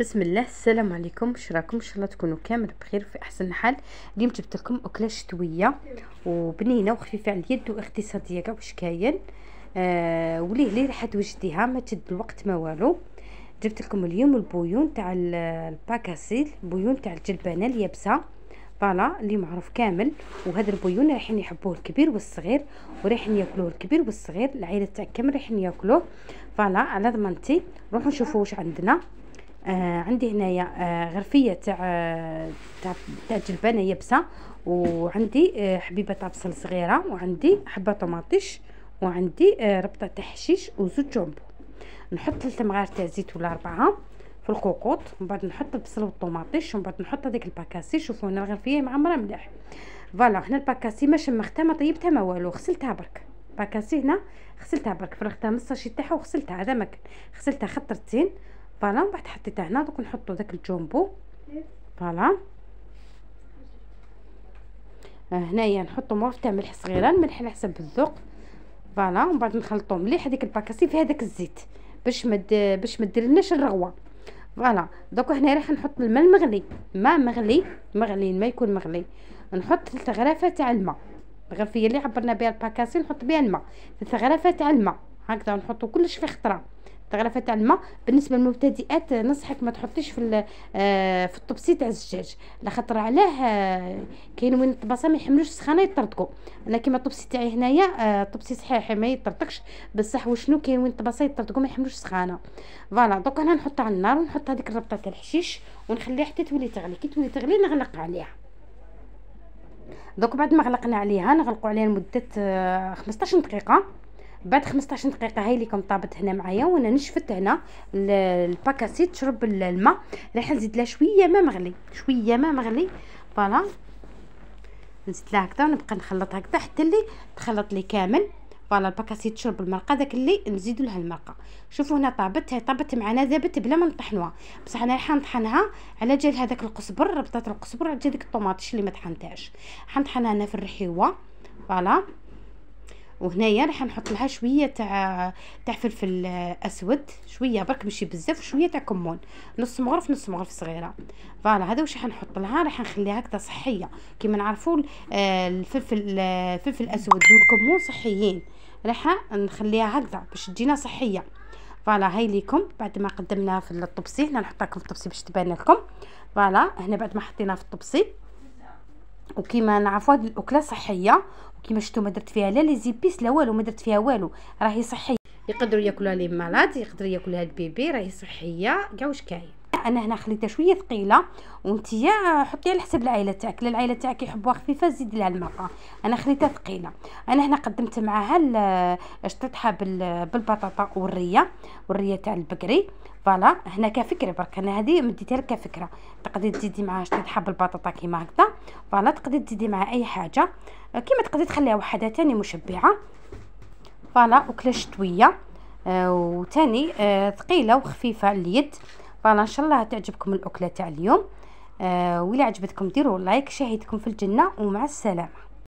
بسم الله السلام عليكم شراكم ان شاء الله تكونوا كامل بخير وفي احسن حال اليوم جبت لكم اكله شتويه وبنينه وخفيفه على اليد واقتصاديه كاع واش كاين آه وليه ليه راح توجديها ما تد الوقت ما والو جبت لكم اليوم البويون تاع الباكاسيل البويون تاع الجلبانه اليابسه فوالا اللي معروف كامل وهذا البويون رايحين يحبوه الكبير والصغير ورايحين ياكلوه الكبير والصغير العائله تاع كامل رايحين ياكلوه فوالا على ضمانتي نروحوا نشوفوا واش عندنا آه عندي هنايا آه غرفيه تاع آه، تاع تاع جلبانه يابسه وعندي آه حبيبه بصل صغيره وعندي حبه طماطيش وعندي آه ربطه تاع حشيش وزوج جومبو نحط ثلاث مغار تاع زيت ولا اربعه في الكوكوط ومن بعد نحط البصل والطوماطيش ومن بعد نحط هذيك الباكاسي شوفوا هنا الغرفيه معمره مليح فوالا هنا الباكاسي ما شمختها ما طيبتها ما والو غسلتها برك باكاسي هنا غسلتها برك فرغتها من الساشي تاعها وغسلتها هذا ما كان غسلتها خطرتين فوالا من بعد حطيتها هنا دوك نحطو داك الجومبو فوالا هنايا نحطو مغرف تاع ملح صغيره الملح على حسب الذوق فوالا من بعد نخلطو مليح هاديك الباكاسي في هداك الزيت باش ما باش ما ديرلناش الرغوه فوالا دوك هنا راح نحط الماء المغلي ما مغلي مغلي الماء يكون مغلي نحط ثلث غرفه تاع الماء الغرفيه اللي عبرنا بها الباكاسي نحط بها الماء ثلث غرفه تاع الماء هكذا نحطو كلش في خطره تغرفه تاع الماء بالنسبه للمبتدئات نصحك ما تحطيش في آه، في الطبسي تاع الزجاج لخاطر علاه آه، كاين وين الطباسه ما يحملوش السخانه يطردكو انا كيما الطبسي تاعي هنايا الطبسي آه، صحيح ما يطردكش بصح وشنو كاين وين الطباسه يطردكو ما يحملوش السخانه فوالا دوك انا نحطها على النار ونحط هذيك الربطه تاع الحشيش ونخليها حتى تولي تغلي كي تولي تغلي نغلق عليها دوك بعد ما غلقنا عليها نغلقوا عليها لمده 15 دقيقه بعد 15 دقيقه هاي ليكم طابت هنا معايا وانا نشفت هنا الباكاسي تشرب الماء راح نزيد لها شويه ما مغلي شويه ما مغلي فوالا نزيد لها هكذا ونبقى نخلط هكذا حتى اللي تخلط لي كامل فوالا الباكاسي تشرب المرقه داك اللي نزيدو لها المرقه شوفوا هنا طابت هي طابت معنا ذابت بلا ما نطحنوها بصح انا راح نطحنها على جال هذاك القزبر ربطات القزبر على جال ديك الطوماطيش اللي ما طحنتهاش حنطحنها هنا في الرحيوه فوالا وهنايا راح نحط لها شويه تاع تاع فلفل اسود شويه برك ماشي بزاف وشويه تاع كمون نص مغرف نص مغرف صغيره فوالا هذا واش راح نحط لها راح نخليها هكذا صحيه كيما نعرفوا الفلفل الفلفل الاسود والكمون صحيين راح نخليها هكذا باش تجينا صحيه فوالا هاي ليكم بعد ما قدمناها في الطبسي هنا نحطها لكم في الطبسي باش تبان لكم فوالا هنا بعد ما حطيناها في الطبسي وكيما نعرفوا هذه الاكله صحيه وكيما شفتوا ما درت فيها لا لي زيبيس لا والو ما درت فيها والو راهي صحيه يقدروا ياكلوها لي مالاد يقدروا ياكلوها البيبي راهي صحيه كاع واش كاين انا هنا خليتها شويه ثقيله وانتيا حطيها على حسب العائله تاعك العائله تاعك يحبوها خفيفه زيد لها المرقه انا خليتها ثقيله انا هنا قدمت معاها شطيطها بالبطاطا والريه والريه تاع البقري فوالا هنا كفكره برك انا هذه مديتها لك كفكره تقدري تزيدي معاها شطيطها بالبطاطا كيما هكذا فوالا تقدري تزيدي معها اي حاجه كيما تقدري تخليها وحدها تاني مشبعه فوالا وكله شتويه آه وتاني آه ثقيله وخفيفه اليد فانا ان شاء الله تعجبكم الاكله تاع اليوم آه ولا عجبتكم ديروا لايك شاهدكم في الجنه ومع السلامه